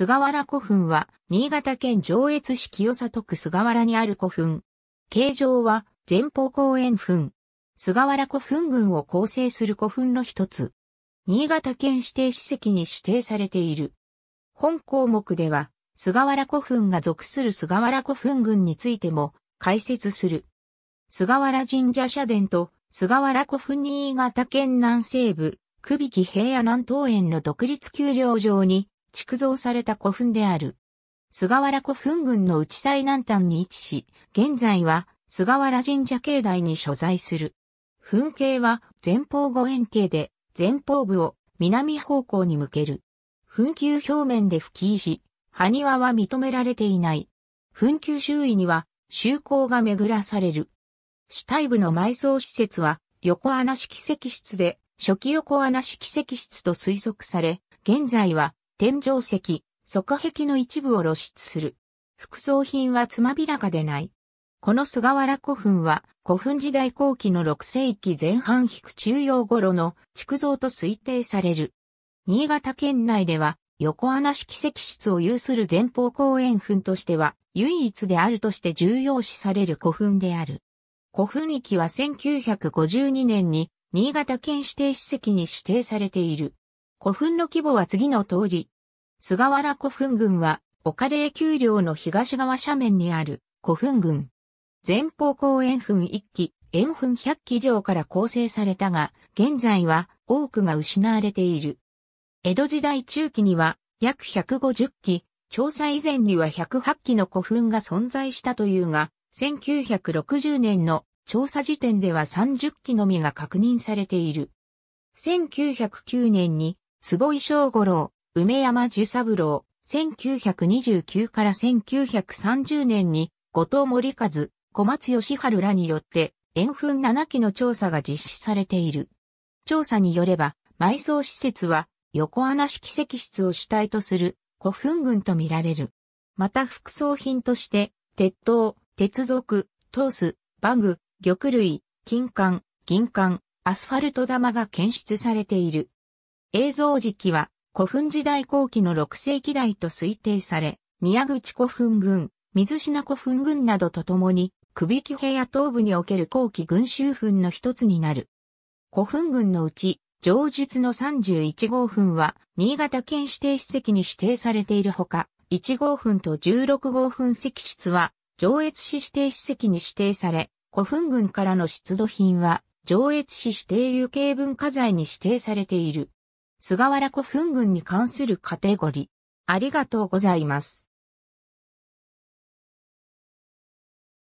菅原古墳は、新潟県上越市清里区菅原にある古墳。形状は、前方後円墳。菅原古墳群を構成する古墳の一つ。新潟県指定史跡に指定されている。本項目では、菅原古墳が属する菅原古墳群についても解説する。菅原神社社殿と菅原古墳新潟県南西部、久引平野南東園の独立丘陵上に築造された古墳である。菅原古墳群の内最南端に位置し、現在は菅原神社境内に所在する。墳形は前方後円形で、前方部を南方向に向ける。墳丘表面で吹き石、埴輪は認められていない。墳丘周囲には修行が巡らされる。主体部の埋葬施設は横穴式石室で、初期横穴式石室と推測され、現在は天井石、側壁の一部を露出する。副葬品はつまびらかでない。この菅原古墳は古墳時代後期の6世紀前半引く中央頃の築造と推定される。新潟県内では横穴式石室を有する前方後円墳としては唯一であるとして重要視される古墳である。古墳域は1952年に新潟県指定史跡に指定されている。古墳の規模は次の通り。菅原古墳群は、岡霊丘陵の東側斜面にある古墳群。前方後円墳1基、円墳100基以上から構成されたが、現在は多くが失われている。江戸時代中期には約150基、調査以前には108基の古墳が存在したというが、1960年の調査時点では30基のみが確認されている。1909年に坪井正五郎、梅山寿三郎、1929から1930年に、後藤森和、小松義春らによって、塩粉7期の調査が実施されている。調査によれば、埋葬施設は、横穴式石室を主体とする古墳群とみられる。また副葬品として、鉄塔、鉄属、トース、バグ、玉類、金管、銀管、アスファルト玉が検出されている。映像時期は古墳時代後期の6世紀代と推定され、宮口古墳群、水品古墳群などとともに、首木平野東部における後期群衆墳の一つになる。古墳群のうち、上述の31号墳は、新潟県指定史跡に指定されているほか、1号墳と16号墳石室は、上越市指定史跡に指定され、古墳群からの出土品は、上越市指定有形文化財に指定されている。菅原古墳群に関するカテゴリー。ありがとうございます。